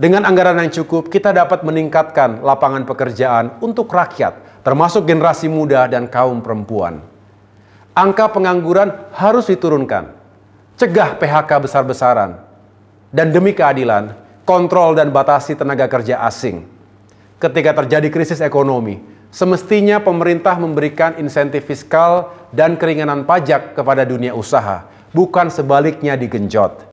Dengan anggaran yang cukup, kita dapat meningkatkan lapangan pekerjaan untuk rakyat, termasuk generasi muda dan kaum perempuan. Angka pengangguran harus diturunkan, cegah PHK besar-besaran, dan demi keadilan, kontrol dan batasi tenaga kerja asing. Ketika terjadi krisis ekonomi, semestinya pemerintah memberikan insentif fiskal dan keringanan pajak kepada dunia usaha, bukan sebaliknya digenjot.